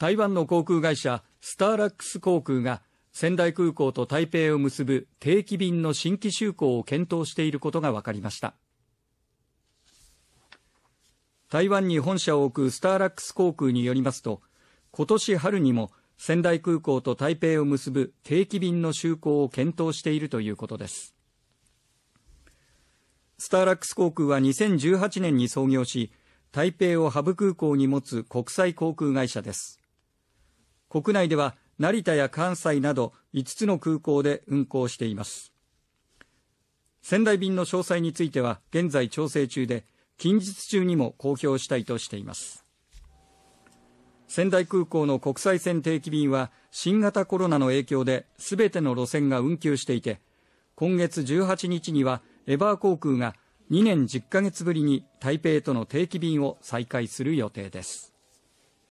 台湾の航空会社スターラックス航空が仙台空港と台北を結ぶ定期便の新規就航を検討していることが分かりました台湾に本社を置くスターラックス航空によりますと今年春にも仙台空港と台北を結ぶ定期便の就航を検討しているということですスターラックス航空は2018年に創業し台北をハブ空港に持つ国際航空会社です国内では成田や関西など5つの空港で運航しています仙台便の詳細については現在調整中で近日中にも公表したいとしています仙台空港の国際線定期便は新型コロナの影響で全ての路線が運休していて今月18日にはエバー航空が2年10ヶ月ぶりに台北との定期便を再開する予定です